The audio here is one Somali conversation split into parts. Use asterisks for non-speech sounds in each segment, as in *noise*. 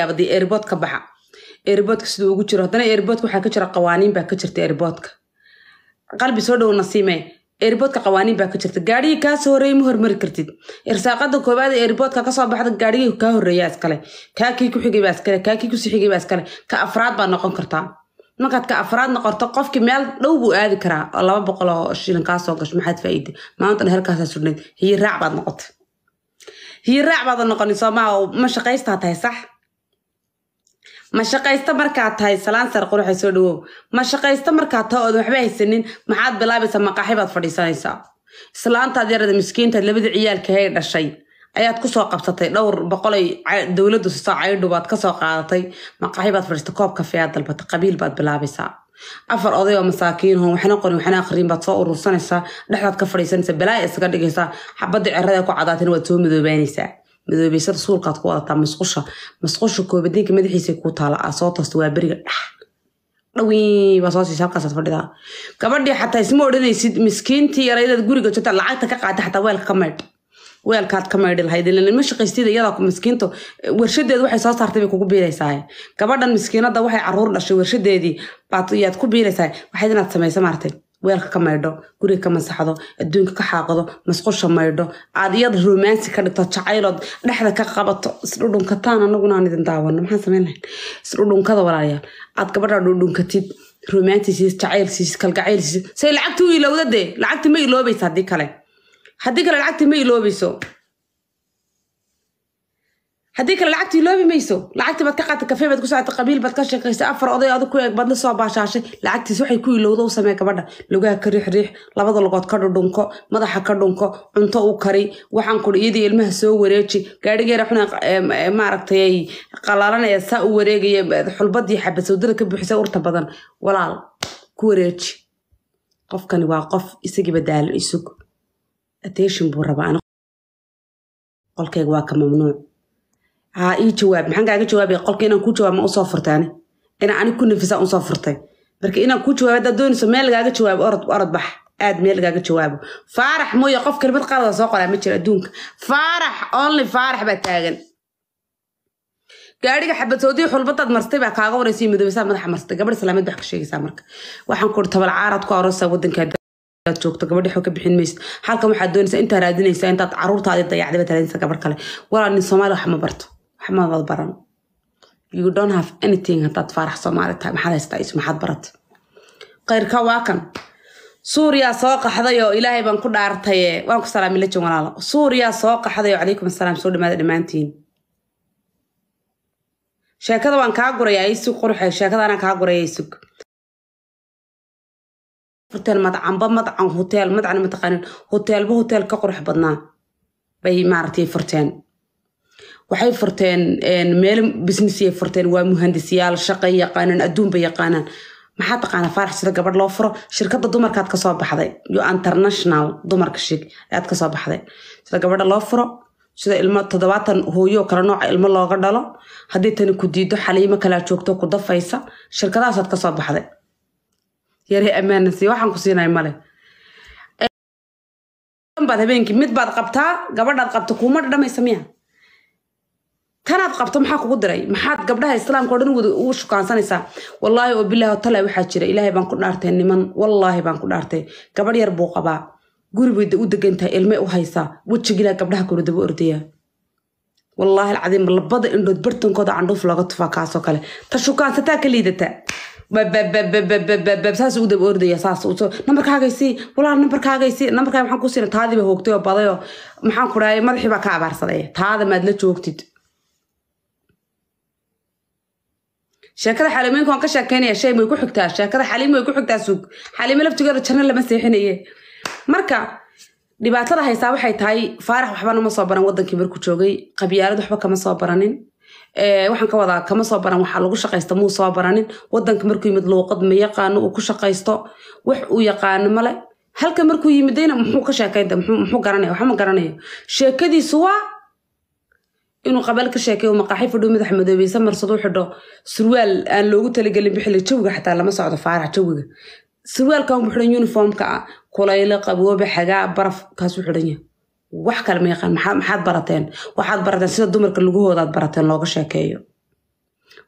yaabadii airbood ka baxa airboodka siduu ugu jiro haddana airboodka waxaa ka jira qawaaniin baa ka jirta airboodka qalbi soo dhowna siimee airboodka qawaaniin baa ka jirta gaadhigii kaasoo horreeyey ma hormari kartid irsaaqada koobaad ee airboodka kasoo baxda gaadhigii kaa horreeya iskale kaa kii ku xigay baa iskale kaa kii kusi xigay baa iskale ka afraad baa noqon kartaa markaad ka afraad noqoto qofkii meel dhow buu aadi karaa oo laba boqol oo shilin kaa gasho maxaad faa'iiday maantana halkaasaa sudhnayd hiyiraac baad noqotay hiyiraac baada noqonin soomaa ma shaqaystaa tahay sax ma shaqaysta markaad tahay salaansar quruxay soo dhawow ma shaqaysta markaad taha oodan waxba haysanin maxaad bilaabaysaa maqaaxi baad fadhiisanaysaa islaantaad yarada miskiintaad labadii ciyaalka hay dhashay ayaad kusoo qabsatay dhowr boqolay dowladdu siso caydhu baad kasoo qaadatay maqaaxi baad fadhiista koob kafeeaad dalbata qabiil baad bilaabaysaa afar oday oo masaakiin waxna qorin waxna akhriin baad soo urursanaysaa dhexdaad ka fadhiisanaysaa balaayo isaga dhigaysaa xabadda cerada ku cadaatina waad soo madoobaanaysaa madoobeysada suulkaad ku wadataa masqusha masqusha koobadeynka madaxiisa kuu taala aa soo tasta waa beriga ah, dhex gabadhii xataa isma odhanaysid miskiintii yara inaad guriga jogta lacagta ka qaata xataa weelka ka maydh weelkaad ka maydhi lahayd ilan ma shaqaystid iyadaa miskiinto warshadeed waxay soo saartay bay kugu biiraysaa gabadhan miskiinada waxay caruur dhashay warshadeedii baad yaad ku biiraysaa waxayd samaysa maartay weelka ka maydho guriga ka masaxdo adduunka ka xaaqdo masqusha maydho aad iyad romansi ka dhigto jacaylood dhexda ka qabato isdhudhunkataan anagunaan aan idin daawano maxaan samayn lahayn isdhudhunkada walaalayaal aad gabadhaa dhudhunkatid romantisis jacaylsiis kalgacaylsiis say lacagta u ilowda dee lacagta ma iloobaysa haddii kale haddii kale lacagta ma iloobayso haddii kale lacagtii loobi mayso lacagtii baad ka qaata kafee baad ku socota qabiil baad ka sheekaysay afar oday aad ku eeg baadna soo baashaashay lacagtiis waxay ku ilowda u samee gabadha lugaha ka riixriix labada lugood ka dhudhunko madaxa ka dhunko cunto u kari waxaan kudhi iyadii ilmaha soo wareeji gaadhigeera xuna maaragtay qalaalanaya saa u wareegaya xulbadii xabad ka buuxisa urta badan walaal ku wareeji qofkani waa qof isagiiba daalan isug attention buu rabaa qolkayga waa ka mamnuuc haa ii jawaab maxaan kaaga jawaabay qolka inaan ku jawaab ma usoo furtaane inaan anig ku nafisa usoo furtay marka inaan ku jawaab haddaad doonayso meel lagaaga jawaabo orod orod bax aad meel lagaaga jawaabo faarax mooye qof kelmad qalada soo qoraa ma jiro adduunka faarax only faarax baa taagan gaariga xabadsoodii xulbadaad marstay baa kaaga waraysa iyo midoobaysaa madaxa marstay gabadh islaameed bax ka sheegaysaa marka waxaan kuuri tabalcaaraad ku aroosaa wadankaad joogto gabadhi waxba ka bixin maysa halkan waxaad doonaysaa intaa raadinaysaa intaad caruurtaadii dayacday baad raadinaysaa gabar kale walaa nin soomaali wax barto waxma wad baran you don't have anything haddaad faarax soomaali maxaad haystaa isu maxaad barata khayrka waa kan suuriyaa soo qaxday oo ilaahay baan ku dhaartaye waan ku salaamay lajan walaalo suuriyaa soo qaxday oo calaykum asalaam soo dhowaada dhammaantiin sheekada waan kaa guraya isug qurxe sheekada anaan kaa guraya isug hotel madcanba madcan hoteel madcan mataqaanin hoteelba hotel ka qurux badnaa bay maaratay furteen waxay furteen meelo businessay furteen waa muhandisyaal shaqay yaqaanaan adduunba yaqaanaan maxaa taqaanaa faarax sida gabadh loo furo shirkadda dumarkaaad kasoo baxday yo international dumarka aad kasoo baxday sida gabadha loo furo sida ilmo toddobaatan hooyo kale nooca ah ilmo looga dhalo haddii tani ku diido xaliimo kalea joogto ku dafaysa shirkadahaasaad kasoo baxday yare ammaanasi waxaan ku siinay male baad habeenkii mid baad qabtaa gabadhaad qabta kuuma dhadhamaysa miya tanaad qabto maxaa kugu diray maxaad gabdhaha islaamka o dhan ugu shukaansanaysaa wallaahi oo bilaahi talay waxaa jira ilaahay baan ku dhaartay niman wallaahi baan ku dhaartay gabadh yar buu qabaa guri bay u degantahay ilmay u haysaa wejigilaa gabdhaha kale ordaya wallaahi alcadiim labada indhood bartankooda candhuuf looga tufaa kaasoo kale ta shukaansataa ka liidata saasuu u daba ordaya saas nambarkaagaysii walaal nambarkaagaysii nambarkaaga maxaan ku siina taadii hoogtay oo badayoo maxaan ku madaxii baa ka abaarsaday taada maad la joogtid sheekada xaliimeynka waan ka sheekeynaya shay may ku xigtaa sheekada xaliime way ku xigtaa suug xaliime laftigeeda janno lama seexinaye marka dhibaatada haysaa waxay tahay faarax waxbana ma soo baran wadankii marku joogay qabyaalad waxba kama soo baranin waxaan ka wadaa kama soo baran waxaa lagu shaqaysta muu soo baranin wadanka markuu yimid luuqad ma yaqaano uu ku shaqaysto wax uu yaqaano male halka markuu yimidayna muxuu ka sheekaynta muxuu garanaya waxba ma sheekadiisu waa inuu qabaal ka sheekeeyo maqaaxi fadhow madax madoobeysa marsadu xidho surwaal aan loogu talagelin bixila jawiga xataa lama socdo faarax jawiga surwaalkan wuxuu xihan uniformka ah kulaylo qaboobe xagaa baraf kaasuu xidhan yahay wax kale ma yaqaan maxaad barateen waxaad barateen sida dumarka lugahoodaad barateen looga sheekeeyo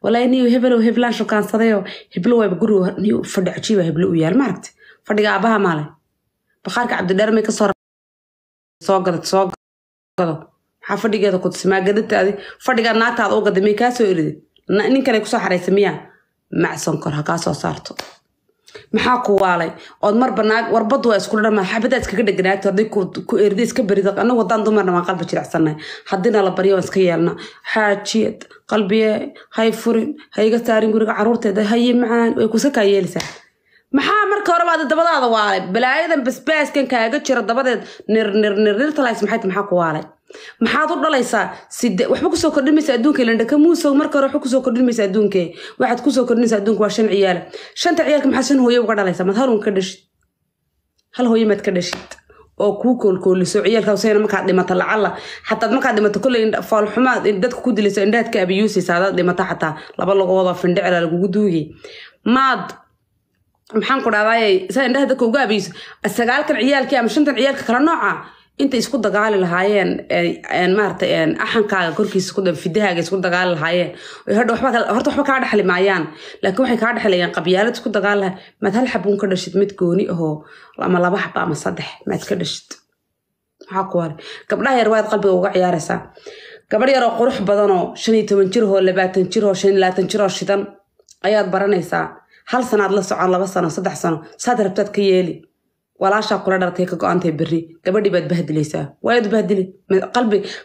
walaahi niyo hebelo heblaan shukaansadayoo heblo waaba guriga niyo fadhi cajiiba heblo u yaal maaragtay fadhiga aabaha maale bakhaarka cabdidheer may ka soo soo soo gado ha fadhigeeda kudsimaa gadabtaadi fadhigaa naagta u gaday may kaa soo erida ninkana kusoo xaraysa miyaa macsankor ha kaa soo saarto maxaa ku waalay ood marba naag warbadu waa isku dhama xabadaa iskaga dheganaata horday ku erda iska berida anagu haddaan dumarna waan qalbi jiracsanay haddina la baryo waan iska yeelna xaajiyad qalbiye hay furin hayga saarin guriga caruurteeda haye macaan way kuska kaa yeelaysaa maxaa marka horeba adi dabadaada waalay balaayadan basbaaskan kaaga jira dabadeed nirnirnir maxayt maxaa ku waalay maxaad u dhalaysaa waxba kusoo kordhinmaysa adduunka ilandhaka muusow marka hore waxba kusoo kordhinmaysa adduunka waxaad kusoo kordhinaysa adduunka waa shan ciyaala shanta ciyaalka maxaa shan hooye uga dhalaysaa maad hal ka dhashid hal hooye maad ka dhashid oo kuu koolkooliso ciyaalkaasayna markaad dhimata lacala xataad markaad dhimato kolley faalxumaad dadka ku dilayso indhaad abiyuusaysa hadaad dhimata xataa laba lagoodoo findhecela lagugu duugay maad maxaan ku dhahdaayay saa indhaha dadka uga abiyuuso sagaalkan ciyaalkii ama shantan ciyaalka kala nooca inta isku dagaali lahaayeen maarata axankaaga korkiisa ku fidahaaga isku dagaali lahaayeen horta waxba kaa dhexli maayaan laakiin waxay kaa dhexlayaan qabyaalad isku dagaali lahay maad hal xabuun ka dhashid mid gooni ahoo ama laba xaba ama saddex maad ka dhashid maxaa ku hore gabdhaha yar waad qalbiga uga ciyaaraysaa gabadh yaroo qurux badanoo shan iyo toban jir oo labaatan jir oo shan iyo labaatan jir oo shidan ayaad baranaysaa hal sanaad la socon laba sano saddex sano saad rabtaad ka yeeli walaashaa kula dhartay ka go antay berri gabadhii baad bahdilaysaa waayaad u bahdili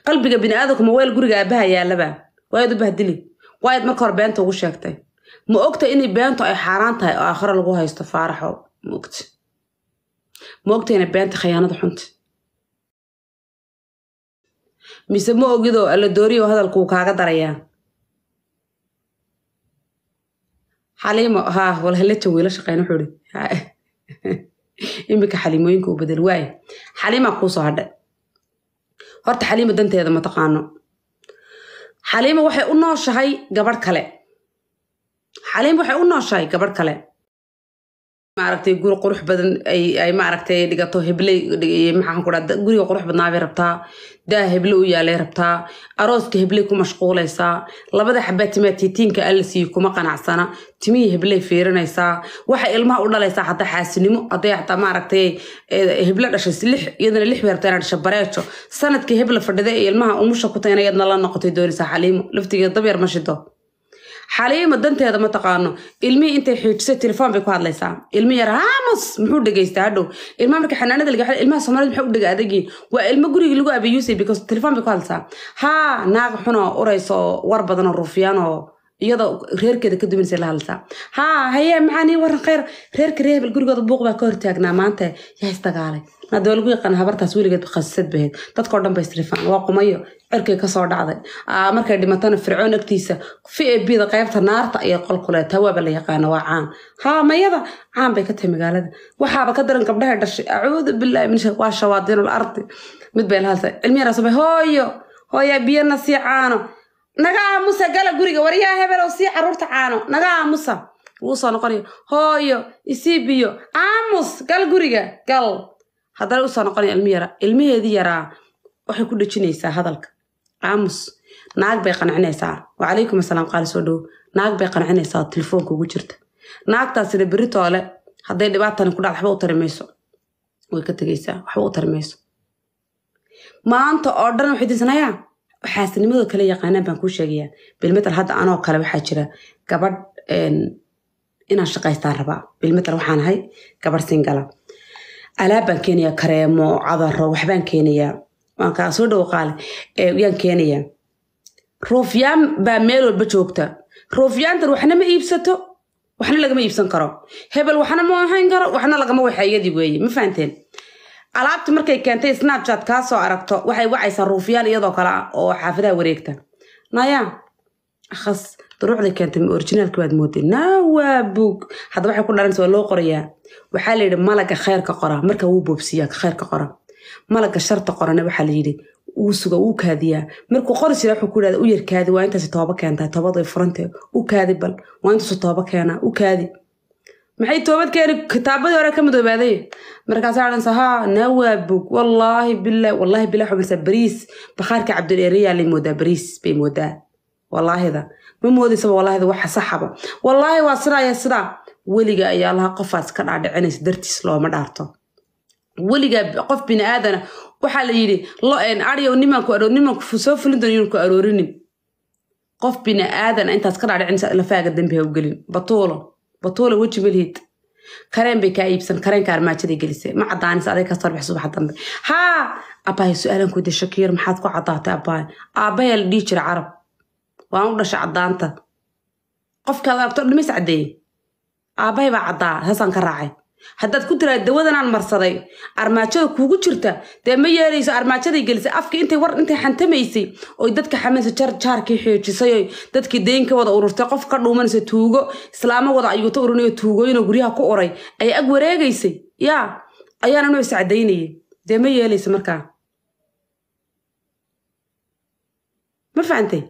qalbiga biniaadanku ma weel guriga aabaha yaalaba waayaad u bahdili waayaad marka hore beenta ugu sheegtay ma ogta inay beentu ay xaaraan tahay oo aakhiro lagu haysto faaraxo ma ma ogta beenta khiyaanada xunta mise ma ogidoo alla hadalku uu kaaga darayaa xaliimo haa walhaleta wiila shaqeyn wuxuu ihi iminka xalimooyinka u bedel waaye xaliimaa kuusoo hadhe horta xaliima danteeda ma taqaano xaliima waxay u nooshahay gabadh kale xaliima waxay u nooshahay gabadh kale maaragtay guri qurux badan ay maaragtay dhigato hebley maxaan ku dhaha guriga qurux badnaa bay rabtaa daa heble u yaalay rabtaa arooska hebley ku mashquulaysaa labada xabaa timaa tiitiinka alla kuma qanacsana timihii hebley fiirinaysaa waxay ilmaha u dhalaysaa hataa xaasinimo hadday hataa maaragtay heble dhashay lix iyadana lix bay inaa dhasha bareejo sanadkii hebla fadhida ee ilmaha umusha ku tayna la noqotay doonaysaa xaliimo laftigeeda dab yar ma shido xaliima danteeda ma taqaano ilmihii intay xiijisay telefoon bay ku hadlaysaa ilmi yar hamus muxuu dhegaystaa hadhow ilmaha marka xanaanada laga ilmaha soomaalida maxay u dhega adagyiin waa ilmo gurigii lagu abiyuusay because telefoon bay ku hadlaysaa haa naag xunoo urayso war badanoo ruufiyaan oo iyadoo reerkeeda ka duwanaysa la hadlaysaa haa haye maxaan ii waran kheyr reerka reebel gurigooda buuq baa ka hortaagnaa maanta yaa isdagaalay hadaba lagu yaqaan habartaas weligeed khasisad bahayd dadkao dhan bay isrifaan waa qumayo cirkay kasoo dhacday markay dhimatana fircoon agtiisa v a b da qaybta naarta ayay qolkule tawaaba la yaqaana waa caan haa mayada caan bay ka tahay magaalada waxaaba ka daran gabdhahay dhashay acuudu billahi min waa shawaadiinul ardi mid bay la hadlay cilmi hooyo hooya biyana sii caano naga aamusa gala guriga waryaa hebelow sii caruurta caano naga aamusa wuusoo noqonaya hooyo isii biyo aamus gal guriga gal haddana usoo noqonaya ilmi yara ilmaheedii yaraa waxay ku dhejinaysaa hadalka aamus naag bay qancinaysaa wacalaykum asalaam qaali soo dhow naag bay qancinaysaa telefoonka ugu jirta naagtaasina berri toole hadday dhibaatani ku dhacda waxba u tari way ka tegaysaa waxba u tari maanta oo dhan waxay dinsanayaa xaasnimada kala yaqaanaan baan kuu sheegayaa bilmetal hadda anoo kale waxaa jira gabadh inaan shaqaystaan rabaa bilmetal waxaan ahay gabadh singala alaab baan keenayaa kareemo cadaro waxbaan keenayaa waan kaa soo dhow qaale yaan keenayaa roofyaan baa meel walba joogta ruufyaantan waxna ma iibsato waxna lagama iibsan karo hebel waxna ma ahayn karo waxna lagama waxeeyadii weeye ma fahanteen alaabti markay keentay snapchat kaasoo aragto waxay wacaysaa ruufiyaal iyadoo kale ah oo xaafadaha wareegta naya akhas duruucday keentay ma orijinaalka waad mooday naawaa buug hadda waxay ku dhalanaysa waa loo qorayaa waxaa layidhi malaga khayrka qora marka wuu boobsiiyaa khayrka qora malaga sharta qorana waxaa layidhi wuu suga wuu kaadiyaa markuu qori jira wuxuu ku yidhahda u yarkaadi waa intaasi tooba keentaa toobad furantay u kaadi bal waa intaasu tooba keena u kaadi maxay toobadkeeni kitaabadii hore ka midoobaaday markaasaa dhansa haa naa waabog wallaahi billah wallaahi billah waxaa bariis bakhaarka cabdileriyaa moodaa bariis bay moodaa wallaahida ma moodaysa wallaahida waxa saxaba wallaahi waa sidaaya sidaa weliga ayaa allaha qofaas ka dhaadhicinaysa dartiis looma dhaarto weligaa qof bini aadana waxaa la yidhi lo-en ariyow nimanku soo fulin doon ynan ku aroorinin qof bini aadana intaas ka dhaadhicinaysa lafaaga dambi ha u gelin batuulo batuula wejiga lihiid kareen bay kaa iibsan kareenka armaajaday gelisay ma cadaanis aday ka sarbax subax dambe haa abbahay su-aalan ku yidhi shakiir maxaad ku caddaatay abbahay aabbayaa la dhihi jira carab waan u dhashay caddaanta qofkaad aragto dhimis caddeeye aabbahay baa caddaa saasaan ka raacay haddaad ku tiraa dawadanaan marsaday armaajada kuugu jirta dee ma yeelayso armaajaday gelisay afkii intay war intay xantamaysay oy dadka xamaysa jaarkii xoojisay oy dadkii deynka wada ururtay qof ka dhuumanaysa tuugo islaamo wada ayuuta urinayo tuugooyinoo guryaha ku uray ay ag wareegaysay yaa ayaana noo iscadaynayay dee ma yeelayso markaa ma fahantay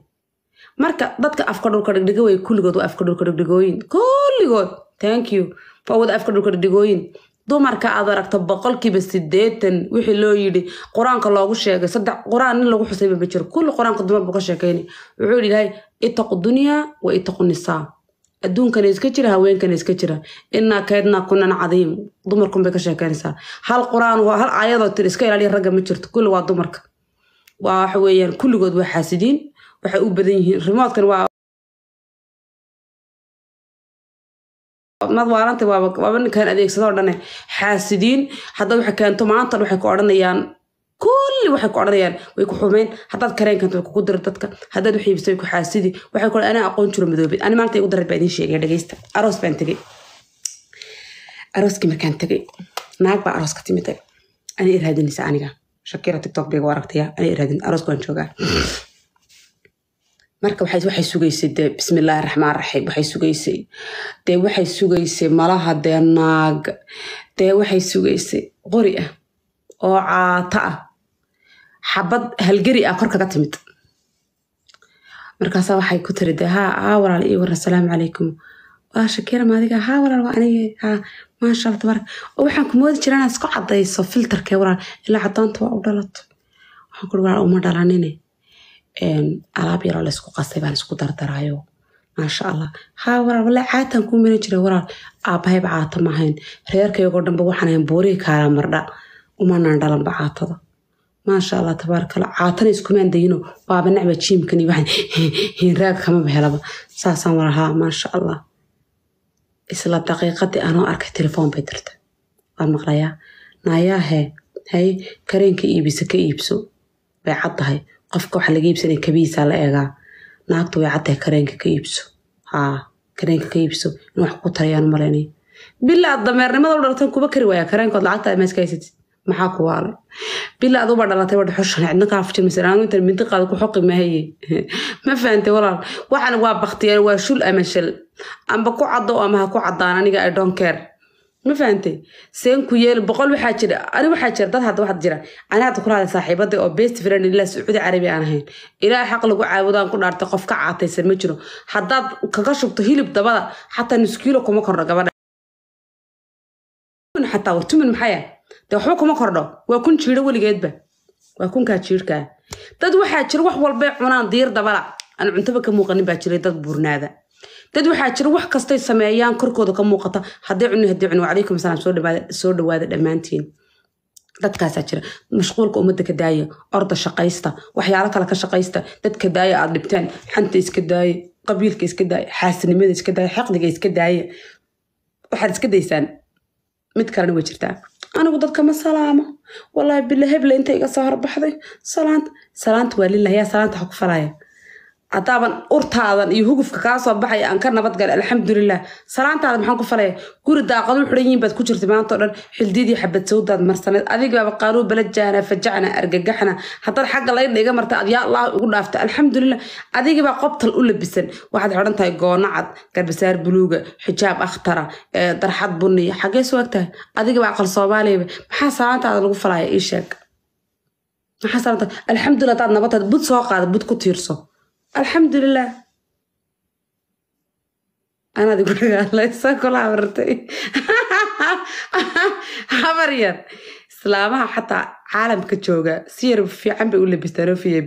marka dadka afka dhulka dhigdhiga way kulligood waa afka dhulka dhigdhigooyin kulligood thank you waa wada afka dhulka dhigdhigooyin dumarka aad aragto boqolkiiba sideetan wixii loo yidhi qur-aanka loogu sheegay saddex qur-aan nin lagu xusayba ma jiro kulli qur-aanka dumar ka sheekayna wuxuu yidhi ilaahay itaqu dunyaa wa itaqu nisaa adduunkana iska jira haweenkana iska jira inaa kaydnaa kunan cadiim dumarkunbay ka sheekaynaysaa hal qur-aan hal aayadoo tiri iska ilaaliya ragga ma jirto kulli waa dumarka waa waxa weeyaan kulligood waa xaasidiin waxay u badan yihiin remotekan waa maalanta waaba ninkan adeegsado o dhane eh. xaasidiin hadda waxay keento maantan waxay ku odhanayaan kulli waxay ku odhanayaan way ku xumeyn haddaad kareen keento way kugu dadka haddaad wax iibsay way ku xaasidi waxay ku anaa aqoon jiro madoobid ani maanta igu darar baa idiin sheegaya dhegeysta aroos baan tegey arooskii markaan tegey naag baa aroos ka timid ani iraadinaysa aniga shakira tiktok baygu aragtaya ani iraadin aroos joogaa marka waxay sugaysay dee bismillaahi raxmaan raxiim waxay sugaysay dee waxay sugaysay malaha dee naag dee waxay sugaysay qori ah oo caata ah xabad halgeri ah kor kaga timid markaasa waxay ku tiri dee haa haa walaal ii war asalaamu calaykum waa shakiira maadiga haa walaal waa aniga haa maasha allah tabaaraka oo waxaan ku moodi jiraa isku caddayso filterkee walaal ilaa caddaanta waa u dhalato waxaan ku walaal uma dhalanine alaab yaroo laysku qasay baan isku dardaraayo maasha allah haa walaal wala caataan kuu miran jiray walaal aabbahayba caata ma ahayn reerkaygoo dhanba waxaan ahan boorii kaalaa mardha umanaan dhalanba caatada maasha allah tabaarkala caatana iskumaan dayino waaba nacba jiimkan waxaan hiinraag kamaba helaba saasaan walaal maasha allah isla daqiiqadii anoo arkay telefoon bay dirta waan maqlayaa naayaahe hay kareenka iibisa ka iibso bay cad tahay qofka waxa laga iibsanaya kabiisa la eegaa naagtu way caddae kareenka ka iibso haa kareenka ka iibso in wax ku tarayaan malaynay bila aad dameernimada u dhalatan kuba kari waaya kareenkood lacagta meeska haysatid maxaa ku waale bila aad uba dhalatay wadha xushan cidna kaa fujin masalaangintan mintiqaada ku xoqi mahaye *laughs* ma fahantay walaal waxan waa baktiyaan waa shul ama shal amba ku caddo ama ha ku caddaan aniga i don't care ma fahantay seen ku yeel boqol waxaa jira ani waxaa jira dad hadda waxaad jira ani hadda ku lahday saaxiibadii oo best friend ilaa sacuudi carabi aan ahayn ilaa xaq lagu caabudaan ku dhaartay qof ka caataysan ma jiro haddaad kaga shubto hilib dabada xataa nuskiilo kuma kordho gabadha xataa wartumin maxaya dee waxba kuma kordho waa kun jiiro weligeedba waa kunkaa jiirkaa dad waxaa jira wax walbay cunaan diir dabala aan cuntaba ka muuqanin baa jiray dad buurnaada dad waxaa jira wax kastay sameeyaan korkooda ka muuqata haddii cuni haddii cuni wacalaykum salaam soo dhawaada soo dhawaada dhammaantiin dadkaasaa jira mashquulka ummadda ka daaya orda shaqaysta waxyaalo kale ka shaqaysta dadka daaya aada dhibteen xanta iska daaya qabiilka iska daaya xaasinimada iska daaya xaqdiga iska daaya waxaad iska daysaan mid kalena way jirtaa anigu dadka ma salaamo wallaahi bila heble inta iga soo horbaxday salaanta salaanta waa lillahi salaanta ha ku falaya haddaaban urtaadan iyo hugufka kaasoo baxay aan ka nabadgala alxamdulilah salaantaadan maxaan ku falaya guri daaqad u xiran yihiin baad ku jirta maantao dhan xildidii xabad sawdaad marsaneed adigaaba qaaru balajahna fajacna argagaxna haddaad xagga laydha iga marta ad yaa allah ugu dhaafta alxamdulilah adigibaa qobtal u labisan waxaad xidhan tahay goono garbasaar buluuga xijaab akhtara darxad buniya xaggee soo egtahay adigibaa aqal soomaaliaba maxaa salaantaada lagu falaya ii sheeg maxaa salaanta alxamdulilah hadaad nabad tahay bud soo qaada bud ku tiirso alxamdulilah anaad igu dhagaalaysa kula habartay habar yar islaamaha xataa caalamka jooga si yar fiican bay u labistaa rofiya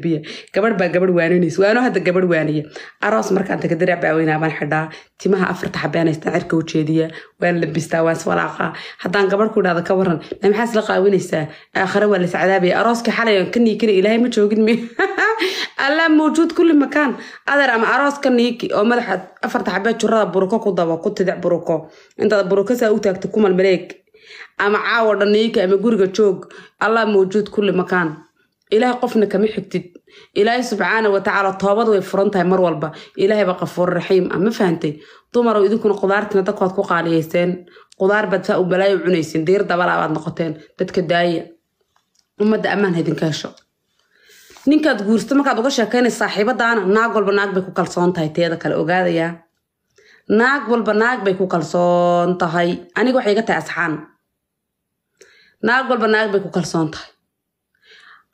gabadh baa gabadh waaninays waano hadda gabadh waaniya aroos markaan takadirac baa weynaa xidhaa timaha afarta xabeenaystaan cirka u waan labistaa waan iswalaaqaa haddaan gabadh ku idhahda ka waran na maxaa isla qaawinaysaa aakhare waa la iscadaabaya arooskii xalay kanii kani ilaahay ma joogin mi *laughs* allah mawjuud kulli makaan adeer ama aroos ka niiki oo madaxa afarta xabee jurada buruko ku dabo ku tidic buruko intaad buruko saa u taagto kumal maleeg ama caawa dhaniika ama guriga joog allah mawjuud kulli makaan ilaahay qofna kama xigtid ilaahay subxaana watacaala toobad way furan tahay mar walba ilaahayba qafuur raxiim ah ma fahantay dumarow idinkuna qudaartina dadkood ku qaaliyayseen qudaar baad saa u balaayo cunayseen diir dabalaa baad noqoteen dadka daaya ummadda ammaanha idinka hesho ninkaad guursta markaad uga sheekaynaysa saaxiibadaana naag walba naag bay ku kalsoon tahay teeda kale ogaadayaa naag walba naag bay ku kalsoon tahay aniga waxay iga tahay asxaan naag walba naag bay ku kalsoon tahay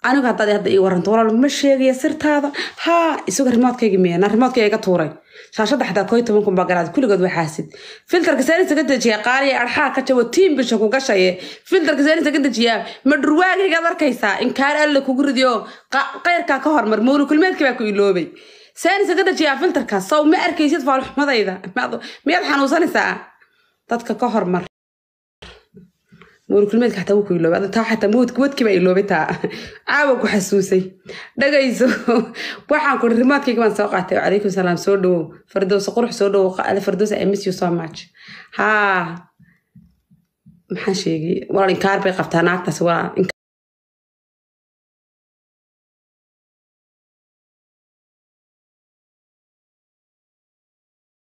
anigu haddaad hadda ii waranto walaal ma sheegaya sirtaada haa isaga rimoodkayga miyana rimoodkayga iga tuuray shaashadda xataa koo toban kun baa kulligood waa xaasid filtarka ka dejiya qaaliya arxaa ka jabo tiim ku gashaye filtarka seenista ka dejiyaa ma arkaysaa in kaar alle kugu ridiyo qayrkaa ka hormar mawli kulmeedkii baa ku iloobay seenista ka dejiyaa filtarka saw ma arkaysid faalxumadayda miyaad xanuunsanaysaa dadka ka hormar muurkulmeedka xataa wuu ku iloobay ada taa xataa mawdka wadkii baa iloobay taa caawa ku xasuusay dhagayso waxaan kuri rimaadkayga baan soo qaatay calaykum salaam soo dhawow fardowsa qurux soo dhawow fardowsa i miss you so much haa maxaan sheegay walaal inkaar bay qabtaa naagtaas waa